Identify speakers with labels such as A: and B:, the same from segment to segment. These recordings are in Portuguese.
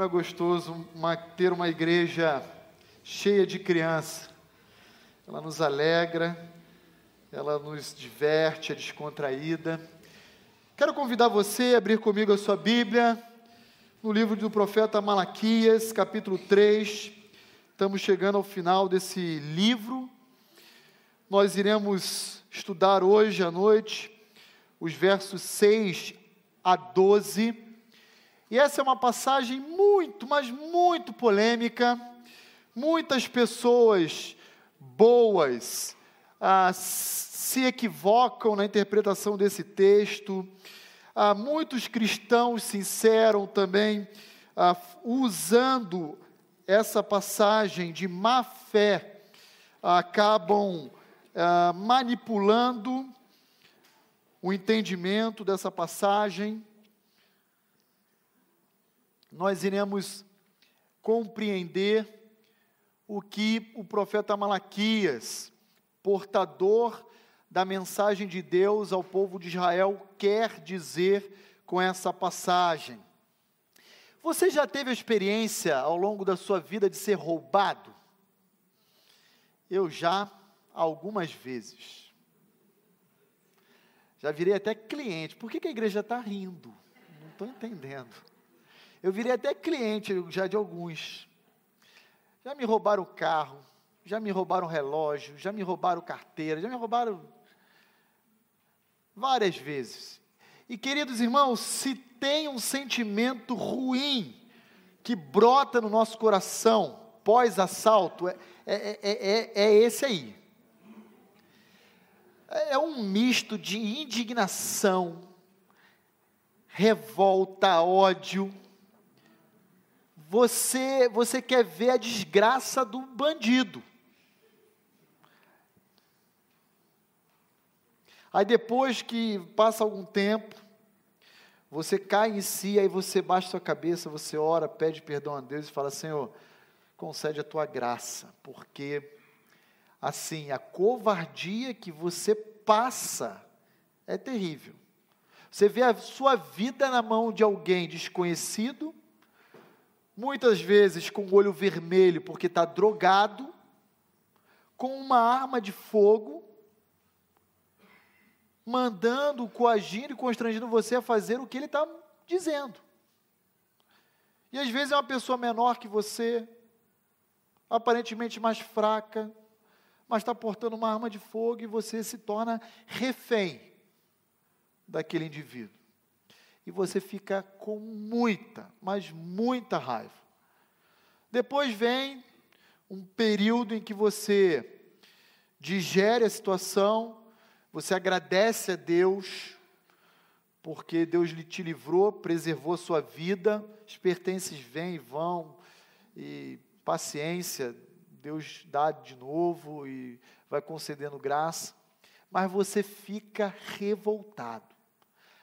A: Como é gostoso uma, ter uma igreja cheia de criança. Ela nos alegra, ela nos diverte, é descontraída. Quero convidar você a abrir comigo a sua Bíblia no livro do profeta Malaquias, capítulo 3. Estamos chegando ao final desse livro. Nós iremos estudar hoje à noite os versos 6 a 12 e essa é uma passagem muito, mas muito polêmica. Muitas pessoas boas ah, se equivocam na interpretação desse texto. Ah, muitos cristãos sinceros também, ah, usando essa passagem de má fé, ah, acabam ah, manipulando o entendimento dessa passagem nós iremos compreender o que o profeta Malaquias, portador da mensagem de Deus ao povo de Israel, quer dizer com essa passagem. Você já teve a experiência ao longo da sua vida de ser roubado? Eu já, algumas vezes. Já virei até cliente. Por que, que a igreja está rindo? Não estou entendendo. Eu virei até cliente já de alguns. Já me roubaram o carro, já me roubaram relógio, já me roubaram carteira, já me roubaram várias vezes. E queridos irmãos, se tem um sentimento ruim que brota no nosso coração pós-assalto, é, é, é, é, esse aí. É um misto de indignação, revolta, ódio, você, você quer ver a desgraça do bandido. Aí depois que passa algum tempo, você cai em si, aí você baixa sua cabeça, você ora, pede perdão a Deus e fala: Senhor, concede a tua graça, porque assim, a covardia que você passa é terrível. Você vê a sua vida na mão de alguém desconhecido muitas vezes com o olho vermelho porque está drogado, com uma arma de fogo, mandando, coagindo e constrangindo você a fazer o que ele está dizendo. E às vezes é uma pessoa menor que você, aparentemente mais fraca, mas está portando uma arma de fogo e você se torna refém daquele indivíduo e você fica com muita, mas muita raiva. Depois vem um período em que você digere a situação, você agradece a Deus, porque Deus lhe te livrou, preservou a sua vida, os pertences vêm e vão, e paciência, Deus dá de novo e vai concedendo graça, mas você fica revoltado.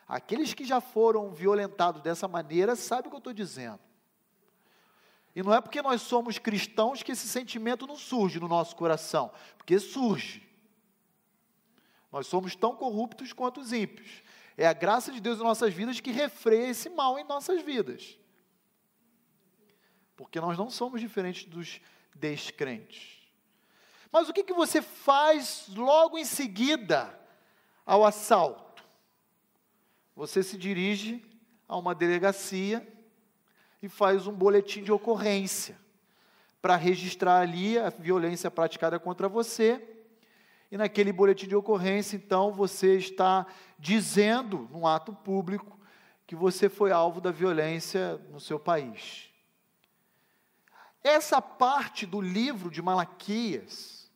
A: Aqueles que já foram violentados dessa maneira sabem o que eu estou dizendo. E não é porque nós somos cristãos que esse sentimento não surge no nosso coração, porque surge. Nós somos tão corruptos quanto os ímpios. É a graça de Deus em nossas vidas que refreia esse mal em nossas vidas. Porque nós não somos diferentes dos descrentes. Mas o que, que você faz logo em seguida ao assalto? Você se dirige a uma delegacia e faz um boletim de ocorrência para registrar ali a violência praticada contra você. E naquele boletim de ocorrência, então, você está dizendo, num ato público, que você foi alvo da violência no seu país. Essa parte do livro de Malaquias,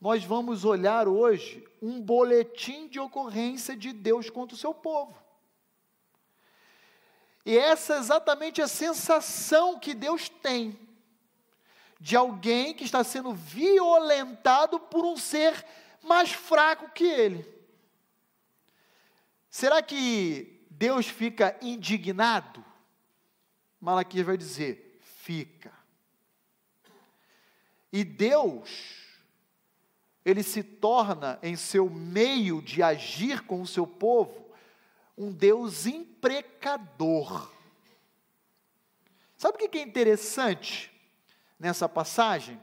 A: nós vamos olhar hoje um boletim de ocorrência de Deus contra o seu povo. E essa é exatamente a sensação que Deus tem de alguém que está sendo violentado por um ser mais fraco que ele. Será que Deus fica indignado? Malaquias vai dizer: fica. E Deus, ele se torna em seu meio de agir com o seu povo, um Deus imprecador. Sabe o que é interessante nessa passagem?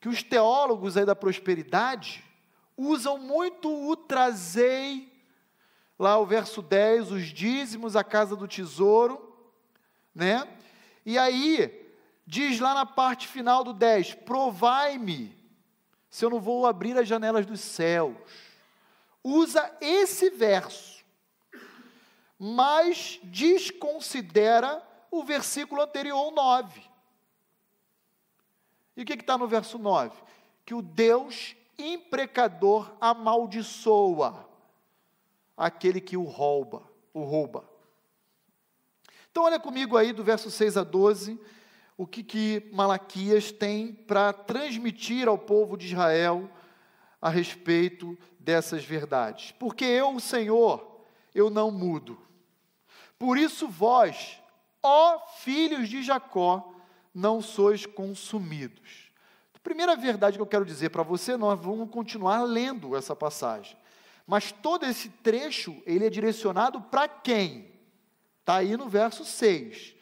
A: Que os teólogos aí da prosperidade usam muito o trazei, lá o verso 10, os dízimos, a casa do tesouro, né? E aí, diz lá na parte final do 10: provai-me se eu não vou abrir as janelas dos céus. Usa esse verso mas desconsidera o versículo anterior, 9. E o que está no verso 9? Que o Deus imprecador amaldiçoa aquele que o rouba, o rouba. Então olha comigo aí do verso 6 a 12, o que, que Malaquias tem para transmitir ao povo de Israel a respeito dessas verdades. Porque eu, o Senhor, eu não mudo. Por isso vós, ó filhos de Jacó, não sois consumidos. primeira verdade que eu quero dizer para você, nós vamos continuar lendo essa passagem. Mas todo esse trecho, ele é direcionado para quem? Está aí no verso 6.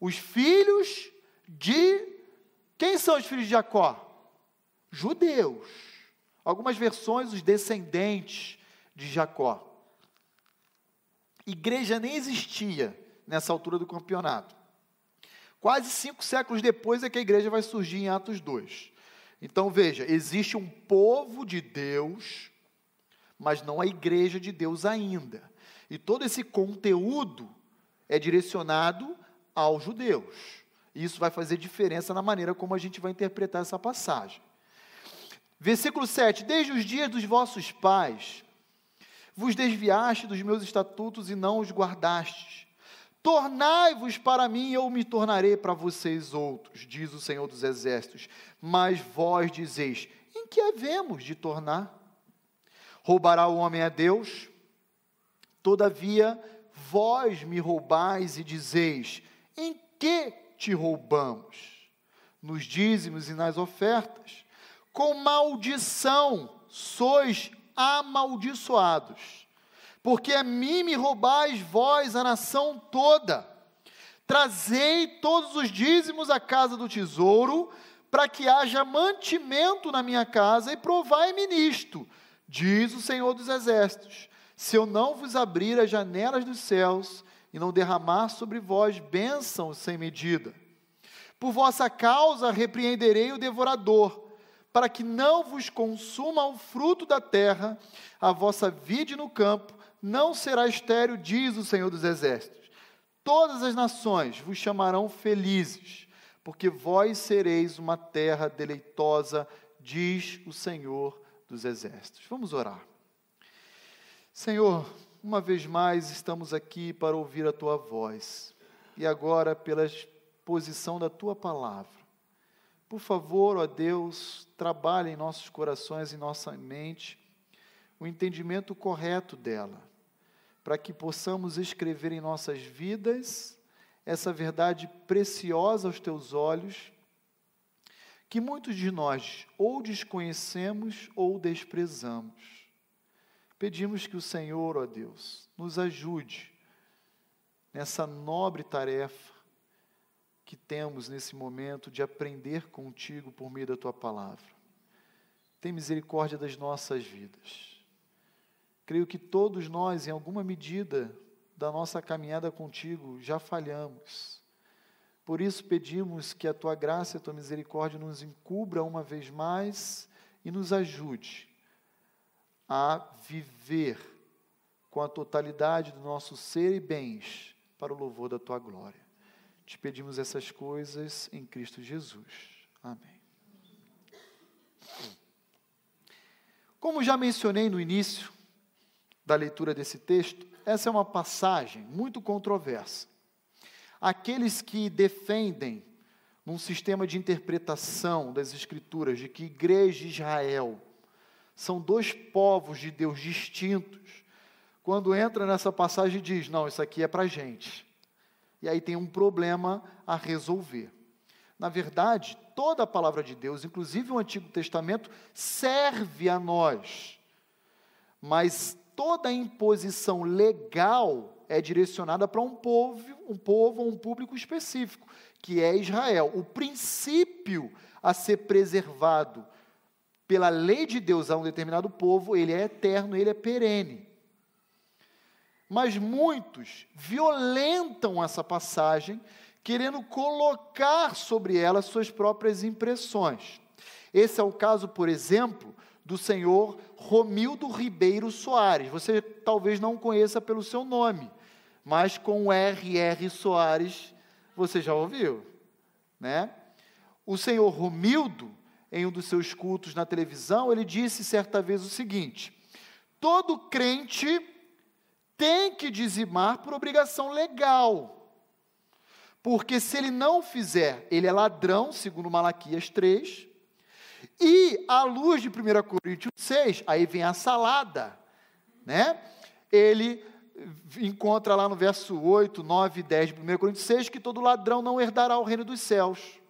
A: Os filhos de. Quem são os filhos de Jacó? Judeus. Algumas versões, os descendentes de Jacó. Igreja nem existia nessa altura do campeonato. Quase cinco séculos depois é que a igreja vai surgir em Atos 2. Então veja, existe um povo de Deus, mas não a igreja de Deus ainda. E todo esse conteúdo é direcionado aos judeus. E isso vai fazer diferença na maneira como a gente vai interpretar essa passagem. Versículo 7: Desde os dias dos vossos pais vos desviaste dos meus estatutos e não os guardastes. Tornai-vos para mim, e eu me tornarei para vocês outros, diz o Senhor dos Exércitos. Mas vós dizeis: em que havemos de tornar? Roubará o homem a Deus? Todavia, vós me roubais e dizeis: em que te roubamos? Nos dízimos e nas ofertas. Com maldição sois amaldiçoados, porque a mim me roubais vós a nação toda. Trazei todos os dízimos à casa do tesouro, para que haja mantimento na minha casa, e provai-me nisto, diz o Senhor dos Exércitos, se eu não vos abrir as janelas dos céus e não derramar sobre vós bênção sem medida. Por vossa causa repreenderei o devorador, para que não vos consuma o fruto da terra, a vossa vide no campo não será estéril, diz o Senhor dos Exércitos. Todas as nações vos chamarão felizes, porque vós sereis uma terra deleitosa, diz o Senhor dos Exércitos. Vamos orar. Senhor, uma vez mais estamos aqui para ouvir a tua voz e agora pela exposição da tua palavra. Por favor, ó Deus, trabalhe em nossos corações e nossa mente o entendimento correto dela, para que possamos escrever em nossas vidas essa verdade preciosa aos teus olhos, que muitos de nós ou desconhecemos ou desprezamos. Pedimos que o Senhor, ó Deus, nos ajude nessa nobre tarefa que temos nesse momento de aprender contigo por meio da tua palavra. Tem misericórdia das nossas vidas. Creio que todos nós, em alguma medida da nossa caminhada contigo, já falhamos. Por isso pedimos que a tua graça e a tua misericórdia nos encubra uma vez mais e nos ajude a viver com a totalidade do nosso ser e bens para o louvor da tua glória. Te pedimos essas coisas em Cristo Jesus. Amém. Como já mencionei no início da leitura desse texto, essa é uma passagem muito controversa. Aqueles que defendem num sistema de interpretação das Escrituras de que igreja e Israel são dois povos de Deus distintos, quando entra nessa passagem diz: não, isso aqui é para gente e aí tem um problema a resolver. Na verdade, toda a palavra de Deus, inclusive o Antigo Testamento, serve a nós. Mas toda imposição legal é direcionada para um povo, um povo ou um público específico, que é Israel. O princípio a ser preservado pela lei de Deus a um determinado povo, ele é eterno, ele é perene. Mas muitos violentam essa passagem, querendo colocar sobre ela suas próprias impressões. Esse é o caso, por exemplo, do senhor Romildo Ribeiro Soares. Você talvez não conheça pelo seu nome, mas com o R.R. Soares você já ouviu, né? O senhor Romildo, em um dos seus cultos na televisão, ele disse certa vez o seguinte: Todo crente tem que dizimar por obrigação legal. Porque se ele não fizer, ele é ladrão, segundo Malaquias 3. E à luz de 1 Coríntios 6, aí vem a salada, né? Ele encontra lá no verso 8, 9 e 10 de 1 Coríntios 6 que todo ladrão não herdará o reino dos céus.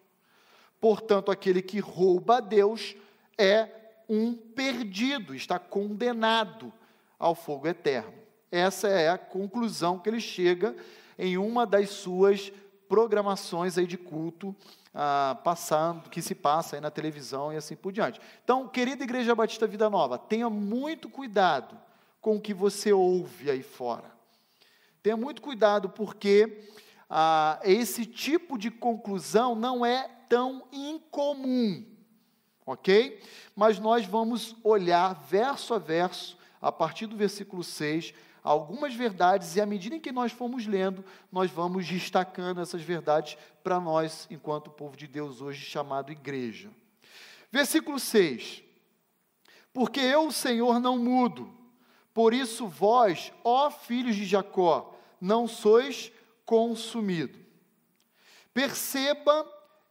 A: Portanto, aquele que rouba a Deus é um perdido, está condenado ao fogo eterno. Essa é a conclusão que ele chega em uma das suas programações aí de culto ah, passando, que se passa aí na televisão e assim por diante. Então, querida Igreja Batista Vida Nova, tenha muito cuidado com o que você ouve aí fora. Tenha muito cuidado porque ah, esse tipo de conclusão não é tão incomum, ok? Mas nós vamos olhar verso a verso, a partir do versículo 6, algumas verdades, e à medida em que nós formos lendo, nós vamos destacando essas verdades para nós, enquanto povo de Deus hoje chamado igreja. Versículo 6: Porque eu, o Senhor, não mudo, por isso vós, ó filhos de Jacó, não sois consumido. Perceba,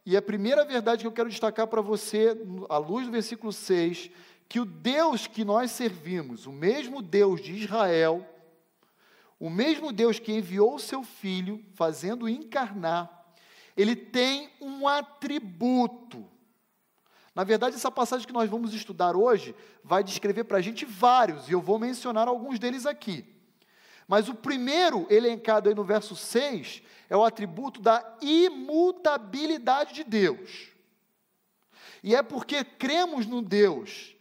A: e é a primeira verdade que eu quero destacar para você, à luz do versículo 6, que o Deus que nós servimos, o mesmo Deus de Israel, o mesmo Deus que enviou o seu filho, fazendo encarnar, ele tem um atributo. Na verdade, essa passagem que nós vamos estudar hoje vai descrever para a gente vários, e eu vou mencionar alguns deles aqui. Mas o primeiro, elencado aí no verso 6, é o atributo da imutabilidade de Deus. E é porque cremos no Deus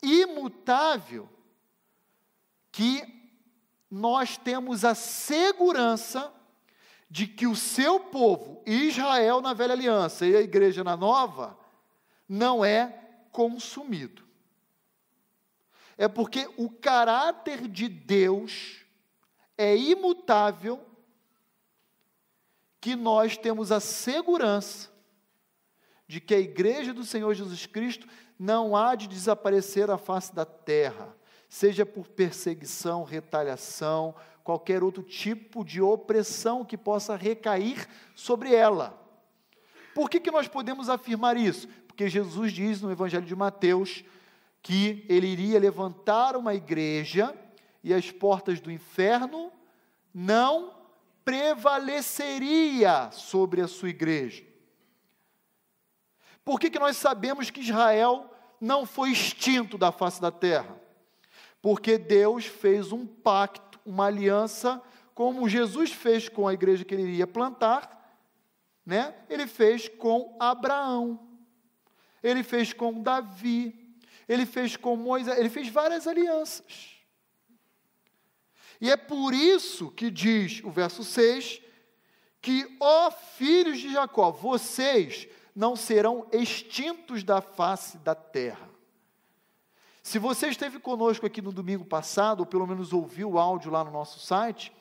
A: imutável que nós temos a segurança de que o seu povo, Israel na velha aliança e a igreja na nova, não é consumido. É porque o caráter de Deus é imutável que nós temos a segurança de que a igreja do Senhor Jesus Cristo não há de desaparecer a face da terra seja por perseguição, retaliação, qualquer outro tipo de opressão que possa recair sobre ela. Por que, que nós podemos afirmar isso? Porque Jesus diz no Evangelho de Mateus que ele iria levantar uma igreja e as portas do inferno não prevaleceria sobre a sua igreja. Por que, que nós sabemos que Israel não foi extinto da face da terra? porque Deus fez um pacto, uma aliança, como Jesus fez com a igreja que ele iria plantar, né? ele fez com Abraão, ele fez com Davi, ele fez com Moisés, ele fez várias alianças. E é por isso que diz o verso 6 que, ó filhos de Jacó, vocês não serão extintos da face da terra. Se você esteve conosco aqui no domingo passado, ou pelo menos ouviu o áudio lá no nosso site,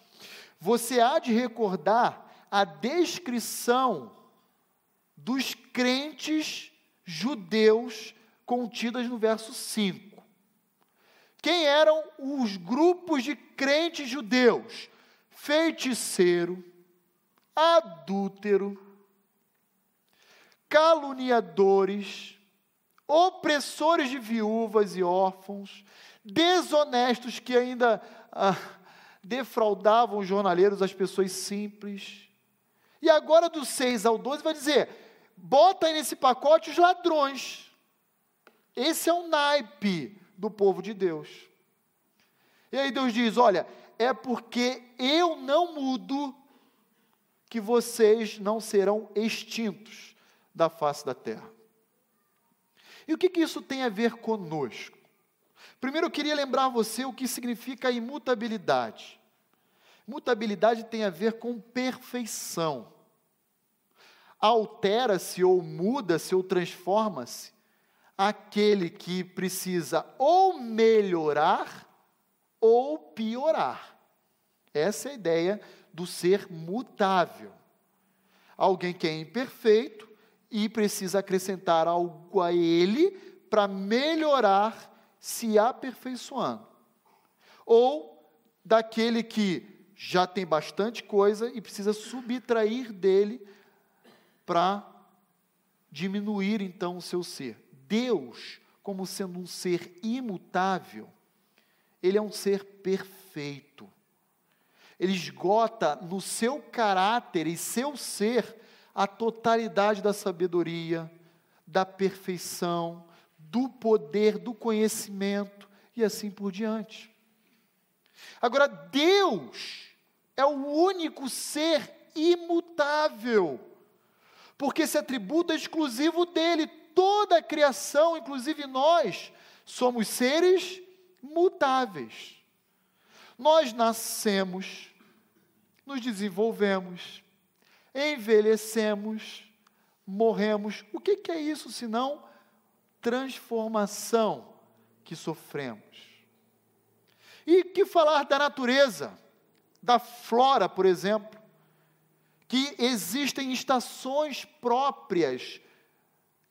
A: você há de recordar a descrição dos crentes judeus contidas no verso 5. Quem eram os grupos de crentes judeus? Feiticeiro, adúltero, caluniadores, opressores de viúvas e órfãos, desonestos que ainda ah, defraudavam os jornaleiros, as pessoas simples. E agora, do 6 ao 12, vai dizer: bota aí nesse pacote os ladrões. Esse é o um naipe do povo de Deus. E aí Deus diz: olha, é porque eu não mudo que vocês não serão extintos da face da terra. E o que, que isso tem a ver conosco? Primeiro eu queria lembrar você o que significa imutabilidade. Mutabilidade tem a ver com perfeição. Altera-se ou muda-se ou transforma-se aquele que precisa ou melhorar ou piorar. Essa é a ideia do ser mutável. Alguém que é imperfeito e precisa acrescentar algo a ele para melhorar, se aperfeiçoando. Ou daquele que já tem bastante coisa e precisa subtrair dele para diminuir então o seu ser. Deus, como sendo um ser imutável, ele é um ser perfeito. Ele esgota no seu caráter e seu ser a totalidade da sabedoria, da perfeição, do poder, do conhecimento e assim por diante. Agora, Deus é o único ser imutável, porque esse atributo é exclusivo dele. Toda a criação, inclusive nós, somos seres mutáveis. Nós nascemos, nos desenvolvemos, envelhecemos, morremos. O que, que é isso senão transformação que sofremos? E que falar da natureza, da flora, por exemplo, que existem estações próprias,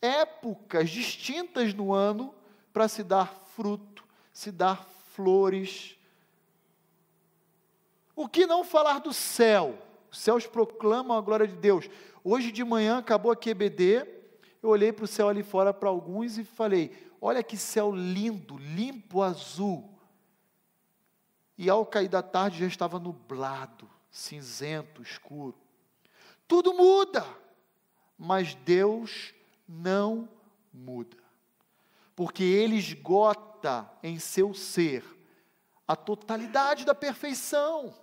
A: épocas distintas no ano para se dar fruto, se dar flores. O que não falar do céu? Os céus proclamam a glória de Deus. Hoje de manhã acabou a QBD, eu olhei para o céu ali fora para alguns e falei: Olha que céu lindo, limpo azul. E ao cair da tarde já estava nublado, cinzento, escuro. Tudo muda, mas Deus não muda. Porque Ele esgota em seu ser a totalidade da perfeição.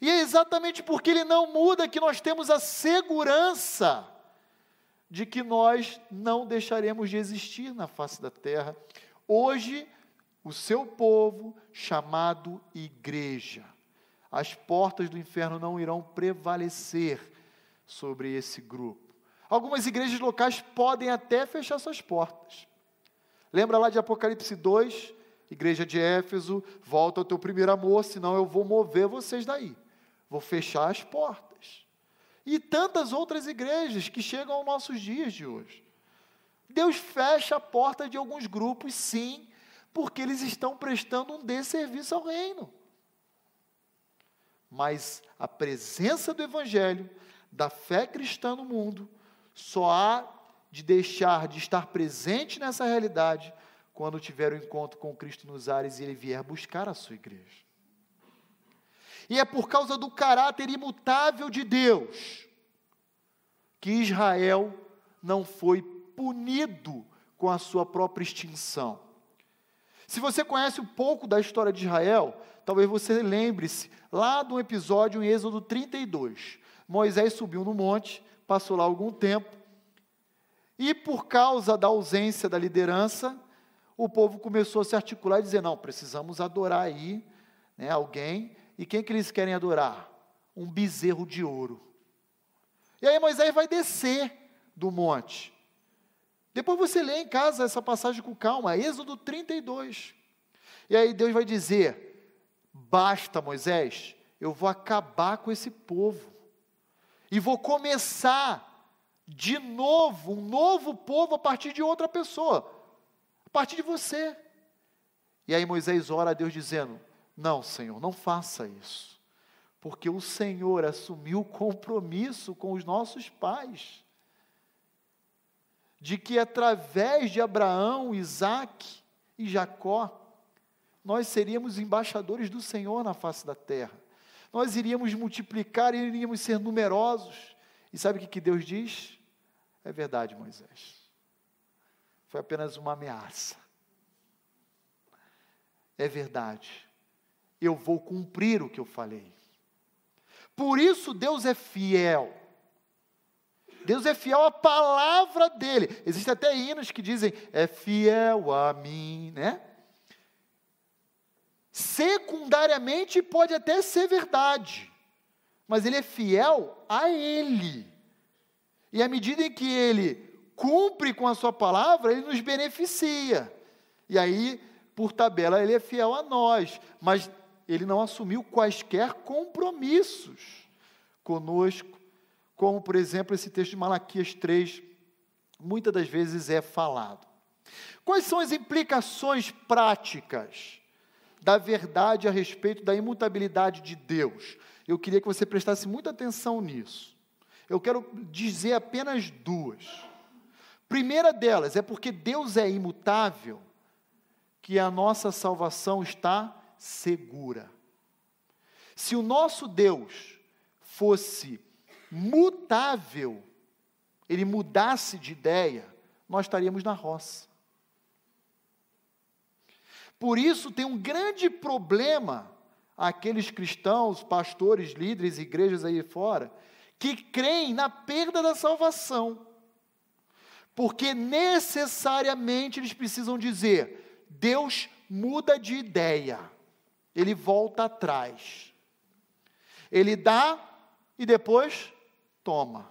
A: E é exatamente porque ele não muda que nós temos a segurança de que nós não deixaremos de existir na face da terra. Hoje, o seu povo, chamado igreja, as portas do inferno não irão prevalecer sobre esse grupo. Algumas igrejas locais podem até fechar suas portas. Lembra lá de Apocalipse 2, igreja de Éfeso, volta ao teu primeiro amor, senão eu vou mover vocês daí vou fechar as portas. E tantas outras igrejas que chegam aos nossos dias de hoje. Deus fecha a porta de alguns grupos, sim, porque eles estão prestando um desserviço ao reino. Mas a presença do Evangelho, da fé cristã no mundo, só há de deixar de estar presente nessa realidade quando tiver o um encontro com Cristo nos ares e ele vier buscar a sua igreja. E é por causa do caráter imutável de Deus que Israel não foi punido com a sua própria extinção. Se você conhece um pouco da história de Israel, talvez você lembre-se lá de um episódio em Êxodo 32. Moisés subiu no monte, passou lá algum tempo, e por causa da ausência da liderança, o povo começou a se articular e dizer: não, precisamos adorar aí né, alguém e quem que eles querem adorar? Um bezerro de ouro. E aí Moisés vai descer do monte. Depois você lê em casa essa passagem com calma, Êxodo 32. E aí Deus vai dizer: Basta, Moisés, eu vou acabar com esse povo. E vou começar de novo, um novo povo a partir de outra pessoa, a partir de você. E aí Moisés ora a Deus dizendo: não, Senhor, não faça isso, porque o Senhor assumiu o compromisso com os nossos pais, de que através de Abraão, Isaac e Jacó, nós seríamos embaixadores do Senhor na face da terra, nós iríamos multiplicar e iríamos ser numerosos. E sabe o que, que Deus diz? É verdade, Moisés. Foi apenas uma ameaça. É verdade eu vou cumprir o que eu falei. Por isso Deus é fiel. Deus é fiel à palavra dele. Existem até hinos que dizem: é fiel a mim, né? Secundariamente pode até ser verdade, mas ele é fiel a ele. E à medida em que ele cumpre com a sua palavra, ele nos beneficia. E aí, por tabela, ele é fiel a nós, mas ele não assumiu quaisquer compromissos conosco, como, por exemplo, esse texto de Malaquias 3, muitas das vezes é falado. Quais são as implicações práticas da verdade a respeito da imutabilidade de Deus? Eu queria que você prestasse muita atenção nisso. Eu quero dizer apenas duas. Primeira delas é porque Deus é imutável, que a nossa salvação está segura. Se o nosso Deus fosse mutável, ele mudasse de ideia, nós estaríamos na roça. Por isso tem um grande problema aqueles cristãos, pastores, líderes, igrejas aí fora, que creem na perda da salvação. Porque necessariamente eles precisam dizer: Deus muda de ideia. Ele volta atrás. Ele dá e depois toma.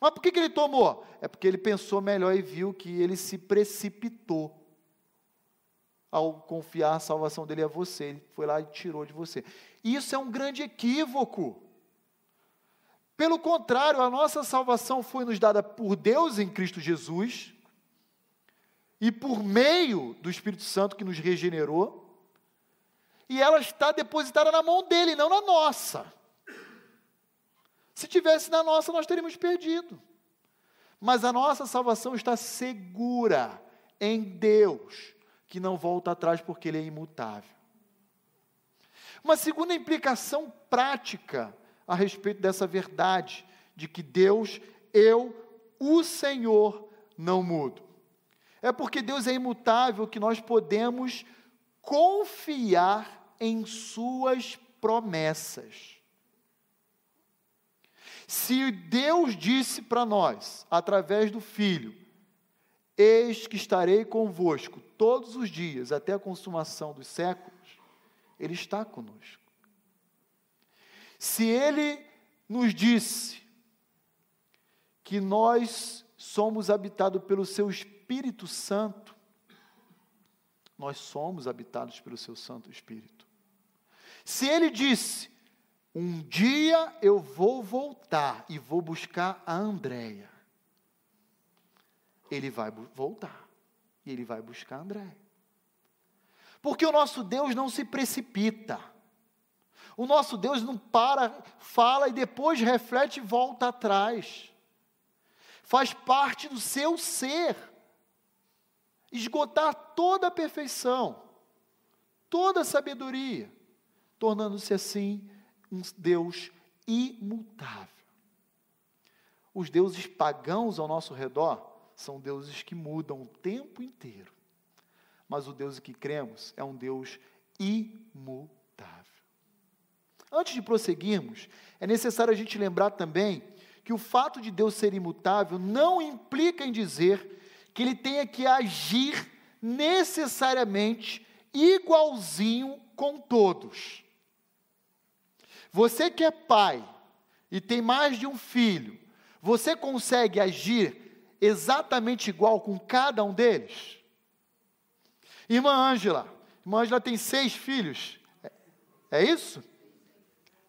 A: Mas por que, que ele tomou? É porque ele pensou melhor e viu que ele se precipitou ao confiar a salvação dele a você. Ele foi lá e tirou de você. Isso é um grande equívoco. Pelo contrário, a nossa salvação foi nos dada por Deus em Cristo Jesus e por meio do Espírito Santo que nos regenerou e ela está depositada na mão dele, não na nossa. Se tivesse na nossa, nós teríamos perdido. Mas a nossa salvação está segura em Deus, que não volta atrás porque ele é imutável. Uma segunda implicação prática a respeito dessa verdade de que Deus, eu, o Senhor, não mudo. É porque Deus é imutável que nós podemos confiar em suas promessas. Se Deus disse para nós, através do Filho, eis que estarei convosco todos os dias até a consumação dos séculos, Ele está conosco. Se Ele nos disse que nós somos habitados pelo Seu Espírito Santo, nós somos habitados pelo seu Santo Espírito. Se ele disse: "Um dia eu vou voltar e vou buscar a Andréia". Ele vai voltar e ele vai buscar a Andréia. Porque o nosso Deus não se precipita. O nosso Deus não para, fala e depois reflete e volta atrás. Faz parte do seu ser esgotar toda a perfeição, toda a sabedoria, tornando-se assim um Deus imutável. Os deuses pagãos ao nosso redor são deuses que mudam o tempo inteiro. Mas o Deus em que cremos é um Deus imutável. Antes de prosseguirmos, é necessário a gente lembrar também que o fato de Deus ser imutável não implica em dizer que ele tenha que agir necessariamente igualzinho com todos. Você que é pai e tem mais de um filho, você consegue agir exatamente igual com cada um deles? Irmã Ângela, irmã Ângela tem seis filhos, é, é isso?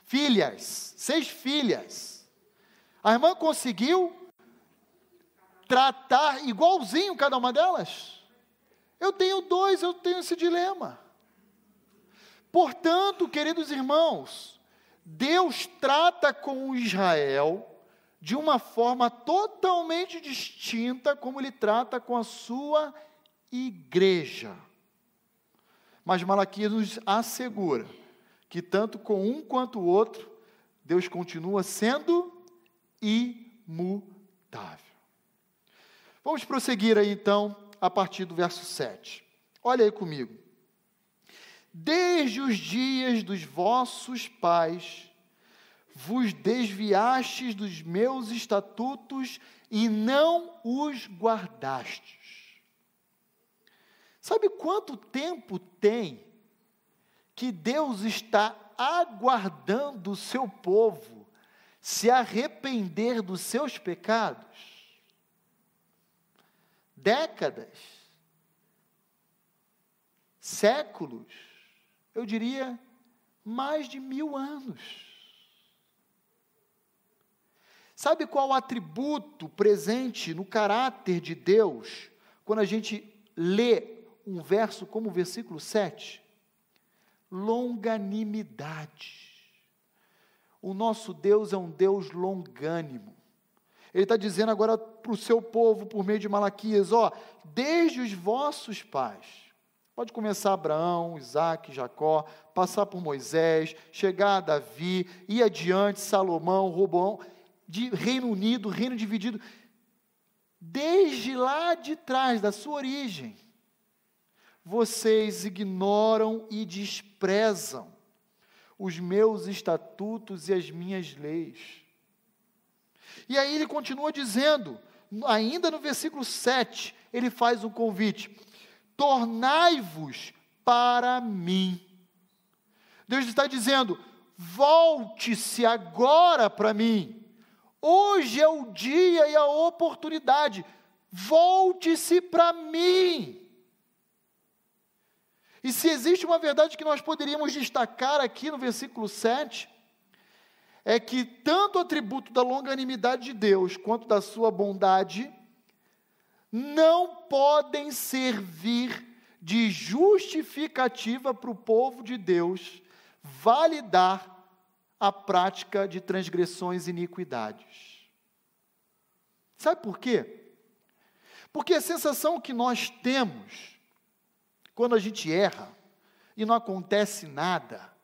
A: Filhas, seis filhas. A irmã conseguiu tratar igualzinho cada uma delas? Eu tenho dois, eu tenho esse dilema. Portanto, queridos irmãos, Deus trata com Israel de uma forma totalmente distinta como ele trata com a sua igreja. Mas Malaquias nos assegura que tanto com um quanto o outro, Deus continua sendo imutável. Vamos prosseguir aí então, a partir do verso 7. Olha aí comigo. Desde os dias dos vossos pais, vos desviastes dos meus estatutos e não os guardastes. Sabe quanto tempo tem que Deus está aguardando o seu povo se arrepender dos seus pecados? décadas, séculos, eu diria mais de mil anos. Sabe qual o atributo presente no caráter de Deus quando a gente lê um verso como o versículo 7? Longanimidade. O nosso Deus é um Deus longânimo. Ele está dizendo agora para o seu povo, por meio de Malaquias: ó, desde os vossos pais. Pode começar Abraão, Isaac, Jacó, passar por Moisés, chegar a Davi, ir adiante, Salomão, Robão, de Reino Unido, Reino Dividido. Desde lá de trás, da sua origem, vocês ignoram e desprezam os meus estatutos e as minhas leis e aí ele continua dizendo, ainda no versículo 7, ele faz o um convite: tornai-vos para mim. Deus está dizendo: volte-se agora para mim. Hoje é o dia e a oportunidade. Volte-se para mim. E se existe uma verdade que nós poderíamos destacar aqui no versículo 7, é que tanto o atributo da longanimidade de Deus quanto da sua bondade não podem servir de justificativa para o povo de Deus validar a prática de transgressões e iniquidades. Sabe por quê? Porque a sensação que nós temos quando a gente erra e não acontece nada,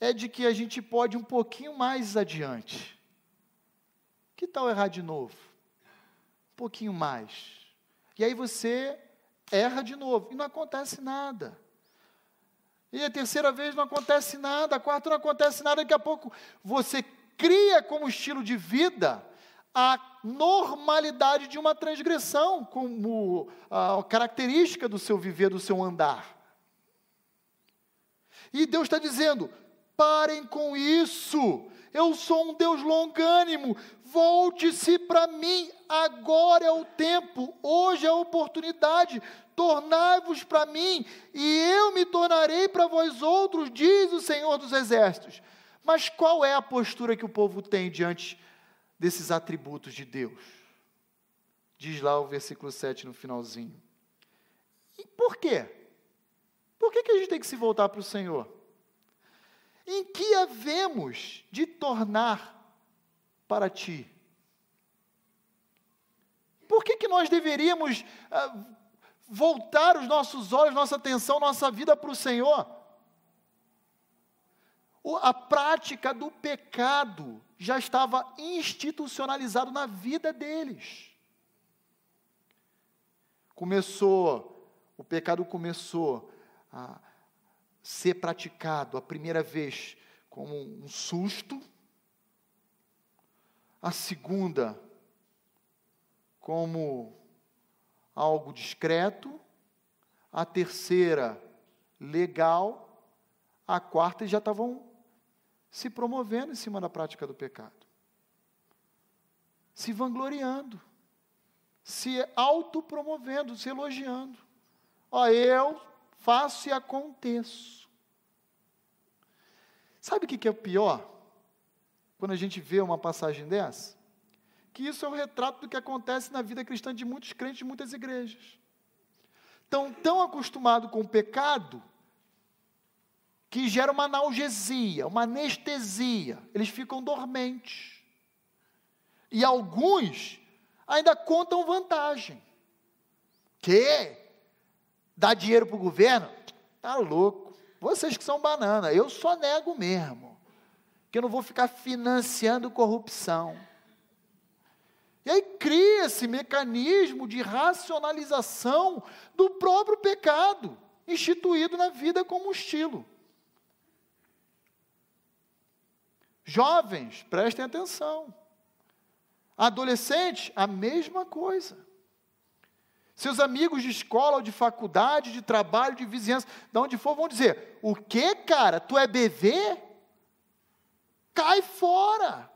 A: é de que a gente pode um pouquinho mais adiante. Que tal errar de novo? Um pouquinho mais. E aí você erra de novo e não acontece nada. E a terceira vez não acontece nada, a quarta não acontece nada, daqui a pouco você cria como estilo de vida a normalidade de uma transgressão como a característica do seu viver, do seu andar. E Deus está dizendo: Parem com isso. Eu sou um Deus longânimo. Volte-se para mim. Agora é o tempo. Hoje é a oportunidade. Tornai-vos para mim e eu me tornarei para vós outros, diz o Senhor dos Exércitos. Mas qual é a postura que o povo tem diante desses atributos de Deus? Diz lá o versículo 7 no finalzinho. E por quê? Por que, que a gente tem que se voltar para o Senhor? em que havemos de tornar para ti? Por que, que nós deveríamos ah, voltar os nossos olhos, nossa atenção, nossa vida para o Senhor? O, a prática do pecado já estava institucionalizado na vida deles. Começou, o pecado começou a, ser praticado a primeira vez como um susto, a segunda como algo discreto, a terceira legal, a quarta e já estavam se promovendo em cima da prática do pecado, se vangloriando, se autopromovendo, se elogiando. Ó, eu faço e aconteço. Sabe o que é o pior? Quando a gente vê uma passagem dessa? Que isso é um retrato do que acontece na vida cristã de muitos crentes de muitas igrejas. Estão tão acostumados com o pecado que gera uma analgesia, uma anestesia. Eles ficam dormentes. E alguns ainda contam vantagem. Que Dar dinheiro para o governo? Tá louco. Vocês que são banana, eu só nego mesmo. Que eu não vou ficar financiando corrupção. E aí cria esse mecanismo de racionalização do próprio pecado, instituído na vida como estilo. Jovens, prestem atenção. Adolescentes, a mesma coisa. Seus amigos de escola ou de faculdade, de trabalho, de vizinhança, de onde for, vão dizer: O que, cara? Tu é bebê? Cai fora.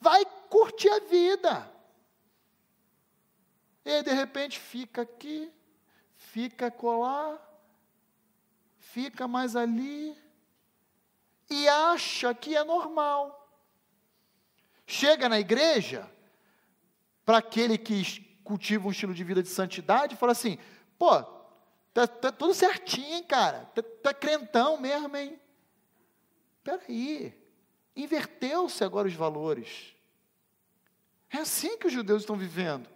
A: Vai curtir a vida. E aí, de repente, fica aqui, fica colar, fica mais ali, e acha que é normal. Chega na igreja, para aquele que cultiva um estilo de vida de santidade, fala assim: pô, tá, tá tudo certinho, hein, cara? Tá, tá crentão mesmo, hein? Peraí, inverteu-se agora os valores. É assim que os judeus estão vivendo.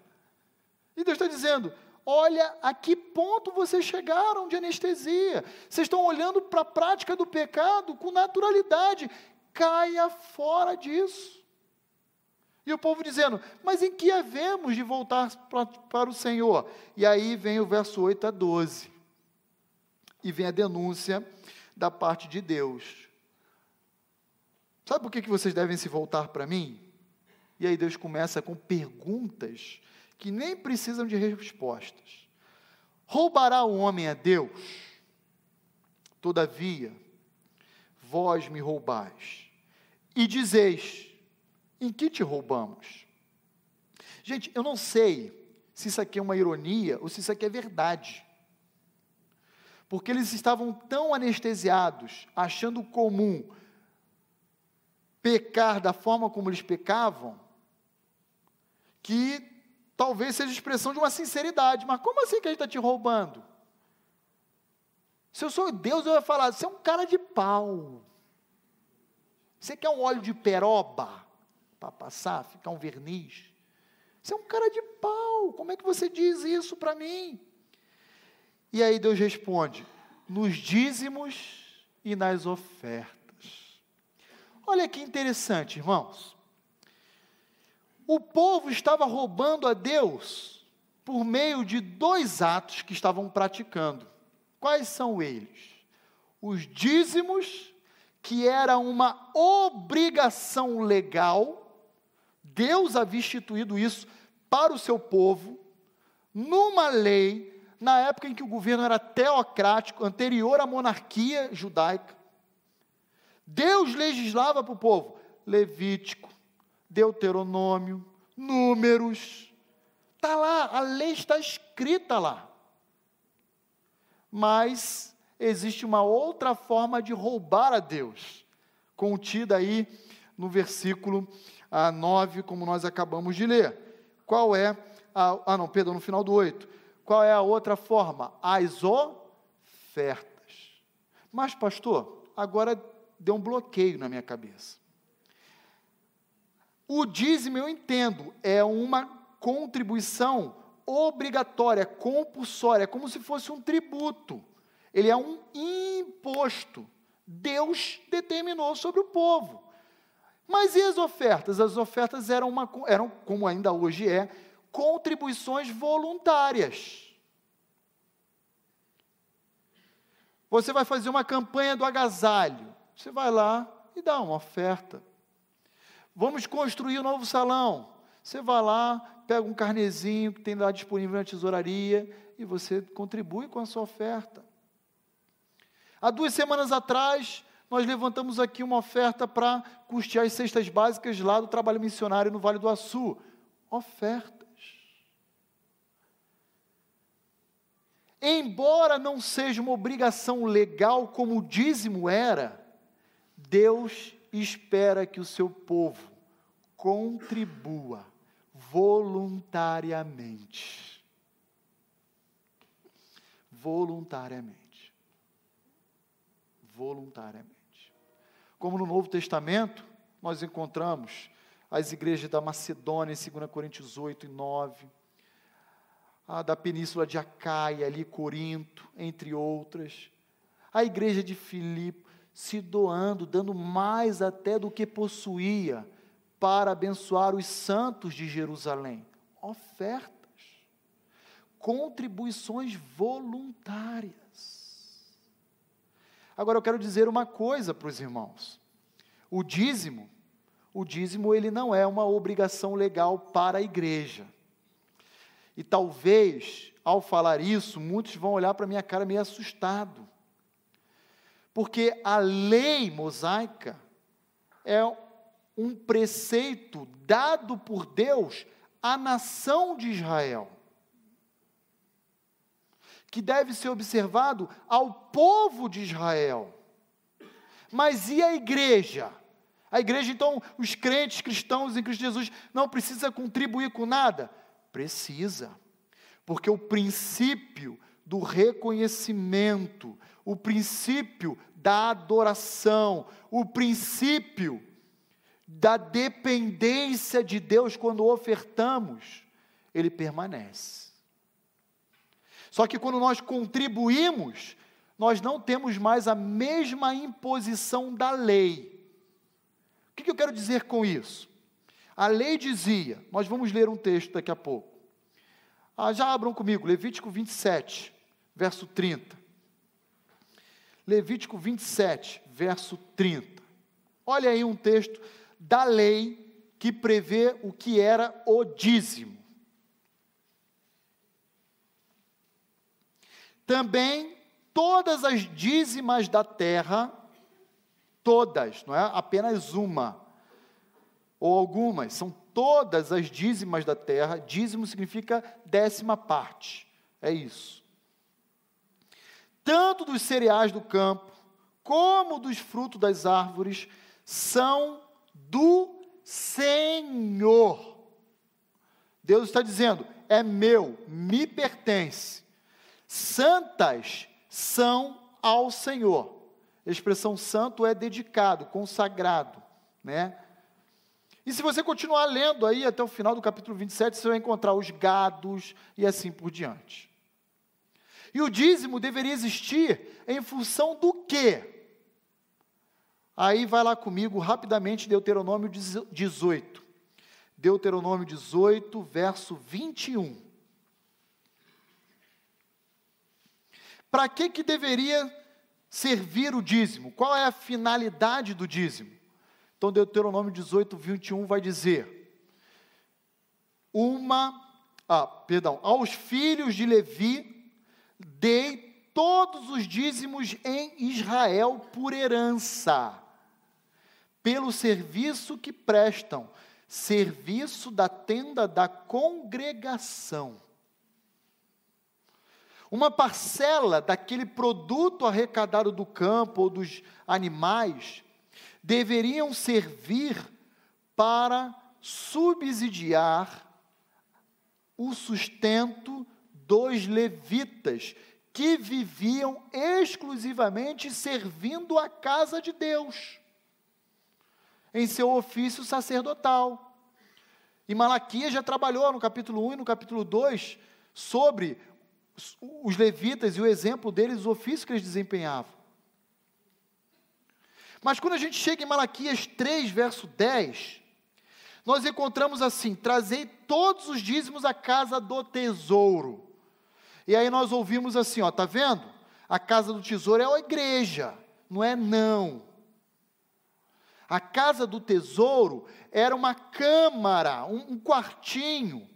A: E Deus está dizendo: olha a que ponto vocês chegaram de anestesia. Vocês estão olhando para a prática do pecado com naturalidade. Caia fora disso. E o povo dizendo: Mas em que havemos de voltar pra, para o Senhor? E aí vem o verso 8 a 12. E vem a denúncia da parte de Deus. Sabe por que, que vocês devem se voltar para mim? E aí Deus começa com perguntas que nem precisam de respostas. Roubará o homem a Deus? Todavia, vós me roubais. E dizeis: em que te roubamos? Gente, eu não sei se isso aqui é uma ironia ou se isso aqui é verdade. Porque eles estavam tão anestesiados, achando comum pecar da forma como eles pecavam, que talvez seja expressão de uma sinceridade. Mas como assim que a gente está te roubando? Se eu sou Deus, eu ia falar: você é um cara de pau. Você quer um óleo de peroba? para passar, ficar um verniz. Você é um cara de pau, como é que você diz isso para mim? E aí Deus responde: nos dízimos e nas ofertas. Olha que interessante, irmãos. O povo estava roubando a Deus por meio de dois atos que estavam praticando. Quais são eles? Os dízimos, que era uma obrigação legal Deus havia instituído isso para o seu povo, numa lei, na época em que o governo era teocrático, anterior à monarquia judaica. Deus legislava para o povo Levítico, Deuteronômio, Números. Está lá, a lei está escrita lá. Mas existe uma outra forma de roubar a Deus, contida aí no versículo a 9, como nós acabamos de ler. Qual é a. Ah, não, perdão, no final do 8. Qual é a outra forma? As ofertas. Mas, pastor, agora deu um bloqueio na minha cabeça. O dízimo, eu entendo, é uma contribuição obrigatória, compulsória, como se fosse um tributo. Ele é um imposto. Deus determinou sobre o povo. Mas e as ofertas? As ofertas eram, uma, eram, como ainda hoje é, contribuições voluntárias. Você vai fazer uma campanha do agasalho. Você vai lá e dá uma oferta. Vamos construir um novo salão. Você vai lá, pega um carnezinho que tem lá disponível na tesouraria e você contribui com a sua oferta. Há duas semanas atrás, nós levantamos aqui uma oferta para custear as cestas básicas lá do trabalho missionário no Vale do Açu. Ofertas. Embora não seja uma obrigação legal como o dízimo era, Deus espera que o seu povo contribua voluntariamente. Voluntariamente. Voluntariamente. Como no Novo Testamento, nós encontramos as igrejas da Macedônia, em 2 Coríntios 8 e 9, a da península de Acaia, ali Corinto, entre outras, a igreja de Filipe se doando, dando mais até do que possuía, para abençoar os santos de Jerusalém. Ofertas, contribuições voluntárias. Agora eu quero dizer uma coisa para os irmãos. O dízimo, o dízimo ele não é uma obrigação legal para a igreja. E talvez ao falar isso, muitos vão olhar para minha cara meio assustado. Porque a lei mosaica é um preceito dado por Deus à nação de Israel que deve ser observado ao povo de Israel. Mas e a igreja? A igreja, então, os crentes cristãos em Cristo Jesus não precisa contribuir com nada? Precisa. Porque o princípio do reconhecimento, o princípio da adoração, o princípio da dependência de Deus quando ofertamos, ele permanece. Só que quando nós contribuímos, nós não temos mais a mesma imposição da lei. O que, eu quero dizer com isso? A lei dizia, nós vamos ler um texto daqui a pouco. Ah, já abram comigo, Levítico 27, verso 30. Levítico 27, verso 30. Olha aí um texto da lei que prevê o que era o dízimo. Também todas as dízimas da terra, todas, não é apenas uma, ou algumas, são todas as dízimas da terra, dízimo significa décima parte, é isso. Tanto dos cereais do campo, como dos frutos das árvores, são do Senhor. Deus está dizendo: é meu, me pertence. Santas são ao Senhor. A expressão santo é dedicado, consagrado, né? E se você continuar lendo aí até o final do capítulo 27, você vai encontrar os gados e assim por diante. E o dízimo deveria existir em função do quê? Aí vai lá comigo rapidamente Deuteronômio 18. Deuteronômio 18, verso 21. Para que, que deveria servir o dízimo? Qual é a finalidade do dízimo? Então, Deuteronômio 18, 21 vai dizer: Uma, ah, perdão, aos filhos de Levi dei todos os dízimos em Israel por herança, pelo serviço que prestam, serviço da tenda da congregação. Uma parcela daquele produto arrecadado do campo ou dos animais deveriam servir para subsidiar o sustento dos levitas, que viviam exclusivamente servindo a casa de Deus, em seu ofício sacerdotal. E Malaquias já trabalhou no capítulo 1 e no capítulo 2 sobre os levitas e o exemplo deles, os ofícios que eles desempenhavam. Mas quando a gente chega em Malaquias 3, verso 10, nós encontramos assim: trazei todos os dízimos à casa do tesouro. E aí nós ouvimos assim: ó, tá vendo? A casa do tesouro é a igreja, não é não. A casa do tesouro era uma câmara, um, um quartinho,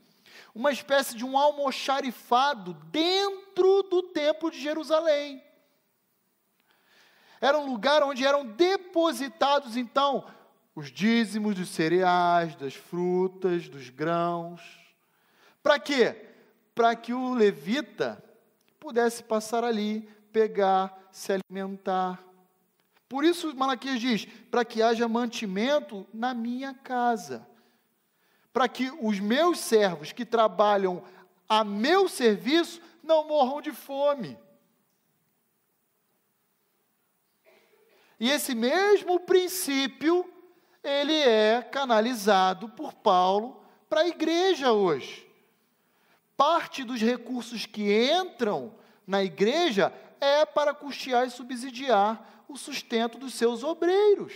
A: uma espécie de um almoxarifado dentro do templo de Jerusalém. Era um lugar onde eram depositados, então, os dízimos dos cereais, das frutas, dos grãos. Para quê? Para que o levita pudesse passar ali, pegar, se alimentar. Por isso Malaquias diz: para que haja mantimento na minha casa para que os meus servos que trabalham a meu serviço não morram de fome. E esse mesmo princípio, ele é canalizado por Paulo para a igreja hoje. Parte dos recursos que entram na igreja é para custear e subsidiar o sustento dos seus obreiros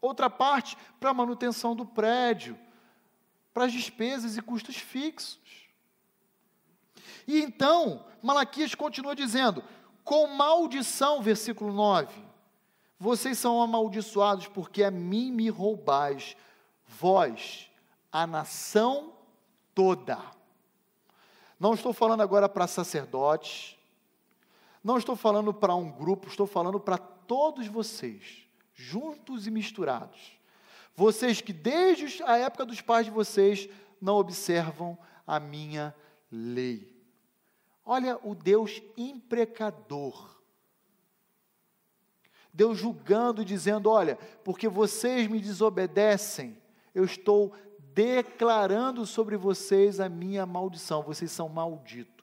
A: outra parte para a manutenção do prédio, para as despesas e custos fixos. E então, Malaquias continua dizendo: com maldição, versículo 9, vocês são amaldiçoados porque a mim me roubais, vós, a nação toda. Não estou falando agora para sacerdotes, não estou falando para um grupo, estou falando para todos vocês juntos e misturados. Vocês que desde a época dos pais de vocês não observam a minha lei. Olha o Deus imprecador. Deus julgando e dizendo: Olha, porque vocês me desobedecem, eu estou declarando sobre vocês a minha maldição, vocês são malditos.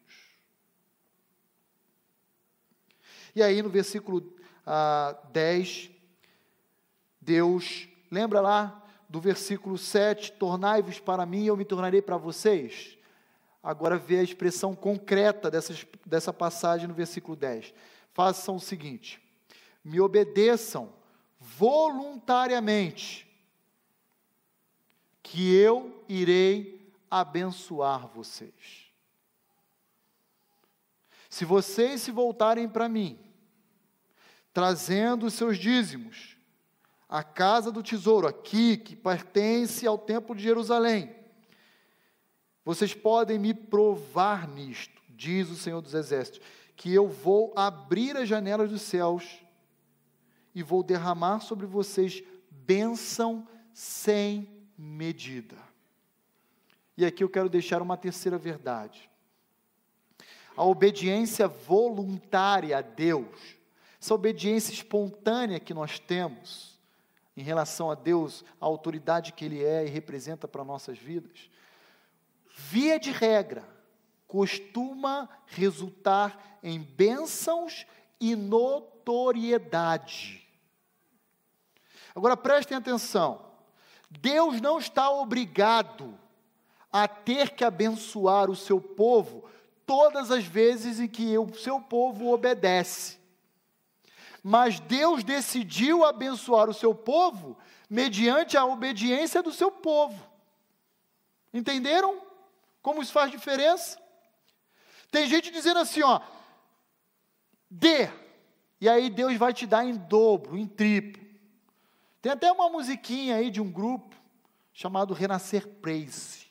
A: E aí no versículo ah, 10, Deus, lembra lá do versículo 7, tornai-vos para mim, e eu me tornarei para vocês. Agora vê a expressão concreta dessa, dessa passagem no versículo 10. Façam o seguinte: me obedeçam voluntariamente, que eu irei abençoar vocês. Se vocês se voltarem para mim, trazendo os seus dízimos, a casa do tesouro, aqui, que pertence ao templo de Jerusalém. Vocês podem me provar nisto, diz o Senhor dos Exércitos, que eu vou abrir as janelas dos céus e vou derramar sobre vocês bênção sem medida. E aqui eu quero deixar uma terceira verdade. A obediência voluntária a Deus, essa obediência espontânea que nós temos, em relação a Deus, a autoridade que Ele é e representa para nossas vidas, via de regra, costuma resultar em bênçãos e notoriedade. Agora prestem atenção: Deus não está obrigado a ter que abençoar o seu povo todas as vezes em que o seu povo obedece mas Deus decidiu abençoar o seu povo mediante a obediência do seu povo. Entenderam como isso faz diferença? Tem gente dizendo assim, ó, dê, e aí Deus vai te dar em dobro, em triplo. Tem até uma musiquinha aí de um grupo chamado Renascer Praise,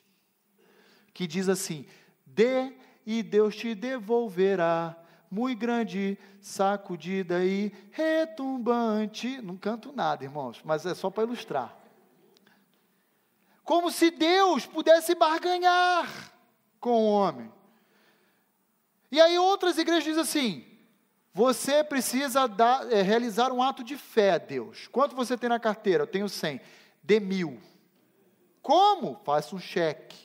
A: que diz assim: dê e Deus te devolverá muito grande, sacudida e retumbante. Não canto nada, irmãos, mas é só para ilustrar. Como se Deus pudesse barganhar com o homem. E aí outras igrejas dizem assim: você precisa dar, é, realizar um ato de fé a Deus. Quanto você tem na carteira? Eu tenho 100. Dê mil. Como? Faça um cheque.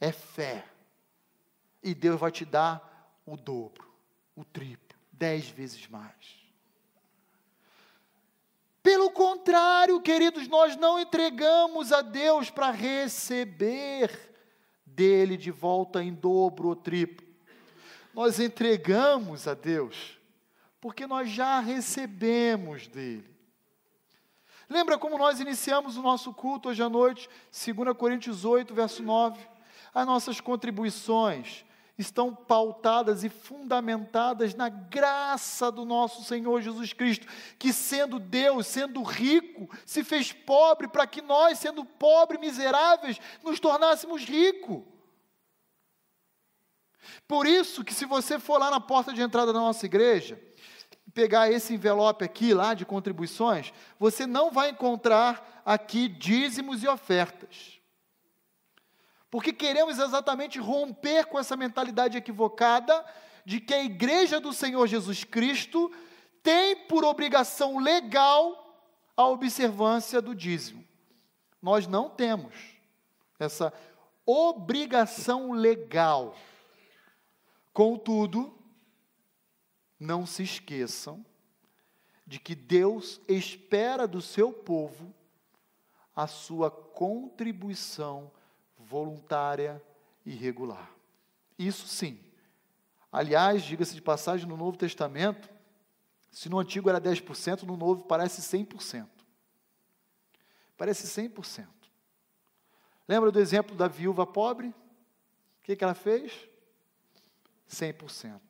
A: É fé. E Deus vai te dar o dobro o triplo, dez vezes mais. Pelo contrário, queridos, nós não entregamos a Deus para receber dele de volta em dobro ou triplo. Nós entregamos a Deus porque nós já recebemos dele. Lembra como nós iniciamos o nosso culto hoje à noite, 2 Coríntios 8, verso 9? As nossas contribuições estão pautadas e fundamentadas na graça do nosso Senhor Jesus Cristo, que sendo Deus, sendo rico, se fez pobre para que nós, sendo pobres, miseráveis, nos tornássemos ricos. Por isso que se você for lá na porta de entrada da nossa igreja, pegar esse envelope aqui lá de contribuições, você não vai encontrar aqui dízimos e ofertas. Porque queremos exatamente romper com essa mentalidade equivocada de que a igreja do Senhor Jesus Cristo tem por obrigação legal a observância do dízimo. Nós não temos essa obrigação legal. Contudo, não se esqueçam de que Deus espera do seu povo a sua contribuição voluntária e regular. Isso sim. Aliás, diga-se de passagem, no Novo Testamento, se no Antigo era 10%, no Novo parece 100%. Parece 100%. Lembra do exemplo da viúva pobre? O que, que ela fez? 100%.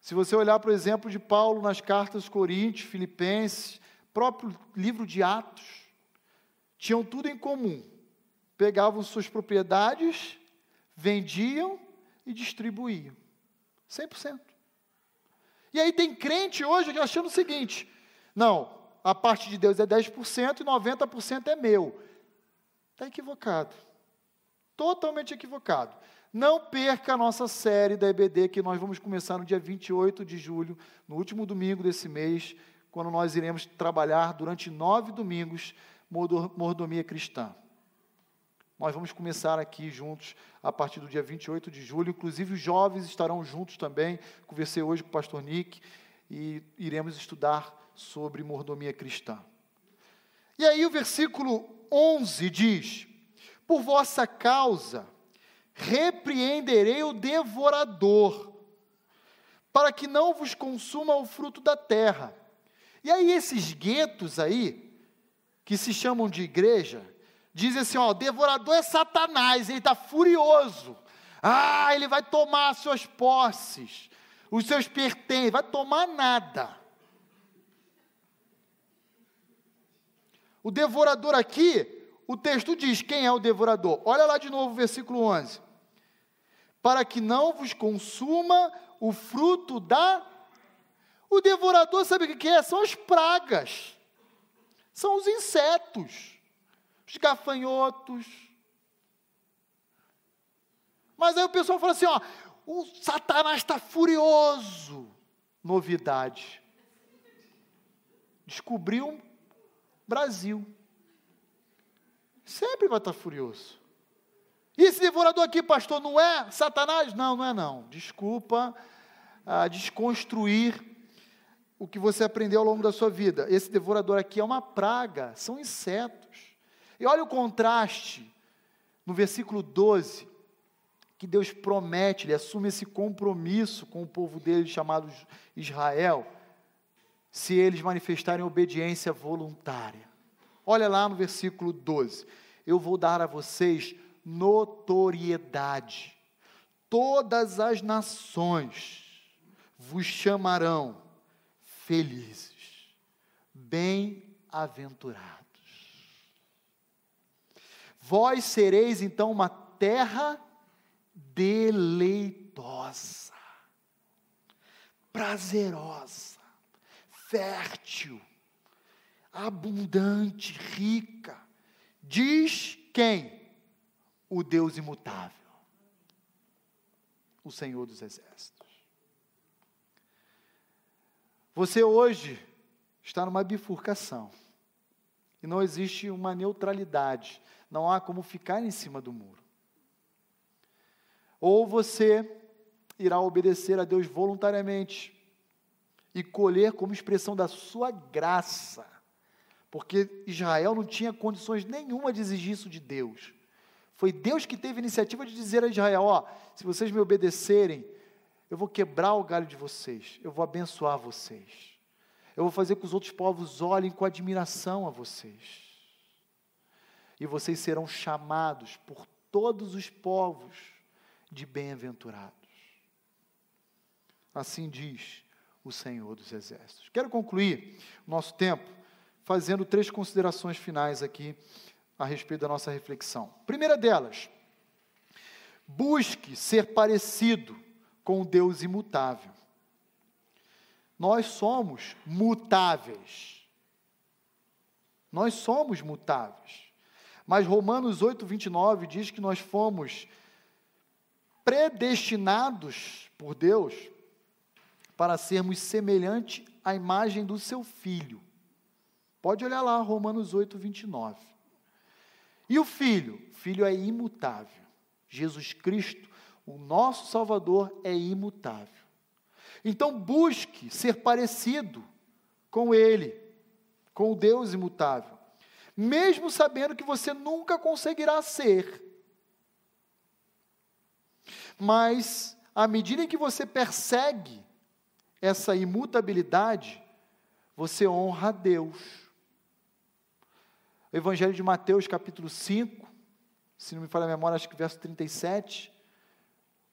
A: Se você olhar para o exemplo de Paulo nas cartas Coríntios, Filipenses, próprio livro de Atos, tinham tudo em comum. Pegavam suas propriedades, vendiam e distribuíam. 100%. E aí tem crente hoje que achando o seguinte: não, a parte de Deus é 10% e 90% é meu. Está equivocado. Totalmente equivocado. Não perca a nossa série da EBD, que nós vamos começar no dia 28 de julho, no último domingo desse mês, quando nós iremos trabalhar durante nove domingos mordomia cristã. Nós vamos começar aqui juntos a partir do dia 28 de julho. Inclusive, os jovens estarão juntos também. Conversei hoje com o pastor Nick e iremos estudar sobre mordomia cristã. E aí, o versículo 11 diz: Por vossa causa repreenderei o devorador, para que não vos consuma o fruto da terra. E aí, esses guetos aí, que se chamam de igreja, dizem assim: ó, o devorador é Satanás, ele está furioso. Ah, ele vai tomar as suas posses, os seus pertences, vai tomar nada. O devorador aqui, o texto diz quem é o devorador. Olha lá de novo o versículo 11. Para que não vos consuma o fruto da. O devorador, sabe o que é? São as pragas são os insetos, os gafanhotos. Mas aí o pessoal fala assim: ó, o Satanás está furioso. Novidade. Descobriu um Brasil. Sempre vai estar tá furioso. E esse devorador aqui, pastor, não é Satanás? Não, não é não. Desculpa ah, desconstruir o que você aprendeu ao longo da sua vida. Esse devorador aqui é uma praga, são insetos. E olha o contraste no versículo 12, que Deus promete, ele assume esse compromisso com o povo dele chamado Israel, se eles manifestarem obediência voluntária. Olha lá no versículo 12. Eu vou dar a vocês notoriedade. Todas as nações vos chamarão felizes, bem-aventurados. Vós sereis então uma terra deleitosa, prazerosa, fértil, abundante, rica. Diz quem? O Deus imutável, o Senhor dos Exércitos. Você hoje está numa bifurcação. E não existe uma neutralidade. Não há como ficar em cima do muro. Ou você irá obedecer a Deus voluntariamente e colher como expressão da sua graça. Porque Israel não tinha condições nenhuma de exigir isso de Deus. Foi Deus que teve a iniciativa de dizer a Israel: ó, se vocês me obedecerem, eu vou quebrar o galho de vocês, eu vou abençoar vocês. Eu vou fazer com que os outros povos olhem com admiração a vocês. E vocês serão chamados por todos os povos de bem-aventurados. Assim diz o Senhor dos Exércitos. Quero concluir nosso tempo fazendo três considerações finais aqui a respeito da nossa reflexão. Primeira delas, busque ser parecido com o Deus imutável. Nós somos mutáveis. Nós somos mutáveis. Mas Romanos 8, 29 diz que nós fomos predestinados por Deus para sermos semelhante à imagem do seu filho. Pode olhar lá, Romanos 8, 29. E o filho? O filho é imutável. Jesus Cristo o nosso Salvador é imutável. Então busque ser parecido com Ele, com o Deus imutável, mesmo sabendo que você nunca conseguirá ser. Mas, à medida em que você persegue essa imutabilidade, você honra a Deus. O Evangelho de Mateus, capítulo 5, se não me falha a memória, acho que verso 37,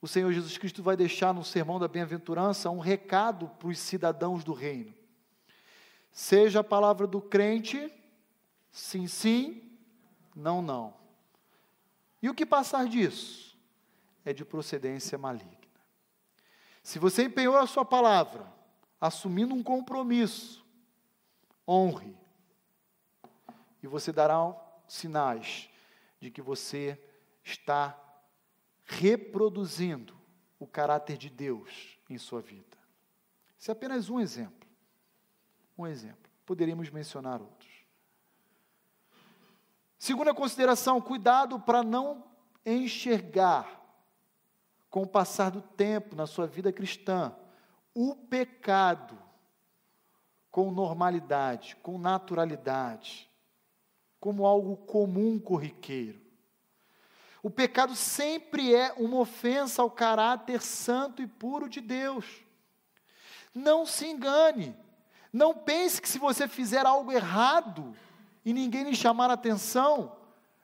A: o Senhor Jesus Cristo vai deixar no sermão da bem-aventurança um recado para os cidadãos do reino. Seja a palavra do crente, sim, sim, não, não. E o que passar disso? É de procedência maligna. Se você empenhou a sua palavra, assumindo um compromisso, honre, e você dará sinais de que você está reproduzindo o caráter de Deus em sua vida. Esse é apenas um exemplo. Um exemplo. Poderíamos mencionar outros. Segunda consideração: cuidado para não enxergar, com o passar do tempo na sua vida cristã, o pecado com normalidade, com naturalidade, como algo comum corriqueiro. O pecado sempre é uma ofensa ao caráter santo e puro de Deus. Não se engane. Não pense que se você fizer algo errado e ninguém lhe chamar atenção,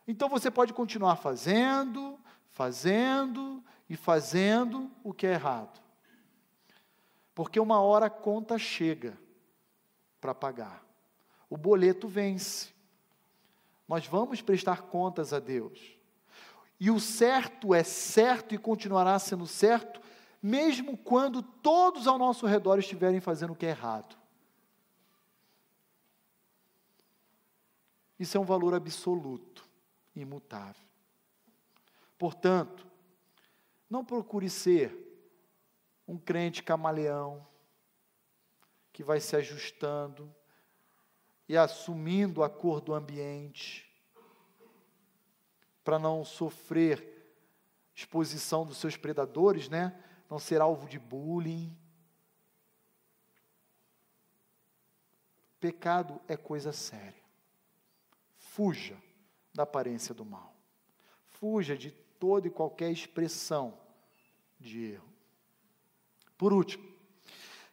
A: então você pode continuar fazendo, fazendo e fazendo o que é errado. Porque uma hora a conta chega para pagar. O boleto vence. Nós vamos prestar contas a Deus. E o certo é certo e continuará sendo certo, mesmo quando todos ao nosso redor estiverem fazendo o que é errado. Isso é um valor absoluto, imutável. Portanto, não procure ser um crente camaleão que vai se ajustando e assumindo a cor do ambiente para não sofrer exposição dos seus predadores, né? Não ser alvo de bullying. Pecado é coisa séria. Fuja da aparência do mal. Fuja de toda e qualquer expressão de erro. Por último,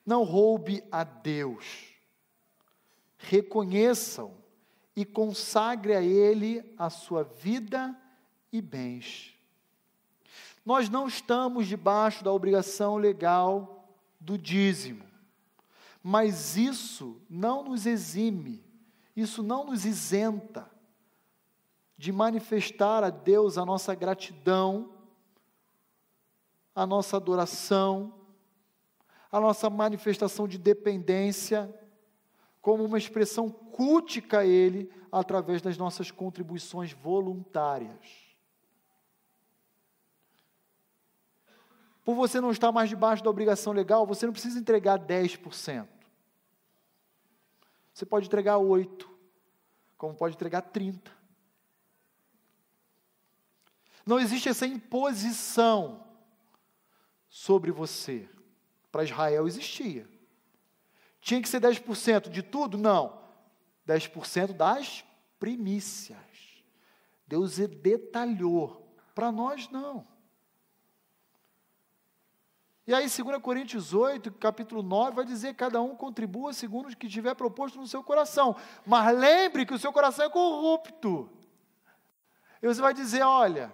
A: não roube a Deus. Reconheçam e consagre a Ele a sua vida e bens. Nós não estamos debaixo da obrigação legal do dízimo, mas isso não nos exime, isso não nos isenta de manifestar a Deus a nossa gratidão, a nossa adoração, a nossa manifestação de dependência como uma expressão cútica a Ele através das nossas contribuições voluntárias. Por você não estar mais debaixo da obrigação legal, você não precisa entregar 10%. Você pode entregar 8%, como pode entregar 30%. Não existe essa imposição sobre você. Para Israel existia tinha que ser 10% de tudo? Não. 10% das primícias. Deus é detalhou. Para nós, não. E aí, 2 Coríntios 8, capítulo 9, vai dizer: cada um contribua segundo o que tiver proposto no seu coração. Mas lembre que o seu coração é corrupto. E você vai dizer: olha,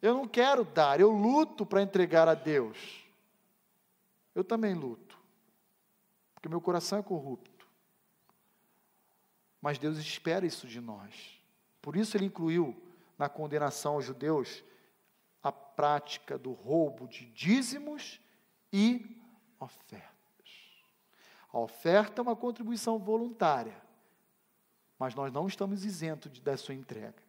A: eu não quero dar, eu luto para entregar a Deus. Eu também luto, porque meu coração é corrupto. Mas Deus espera isso de nós. Por isso ele incluiu na condenação aos judeus a prática do roubo de dízimos e ofertas. A oferta é uma contribuição voluntária, mas nós não estamos isentos de, da sua entrega.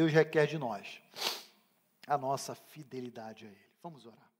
A: Deus requer de nós a nossa fidelidade a Ele. Vamos orar.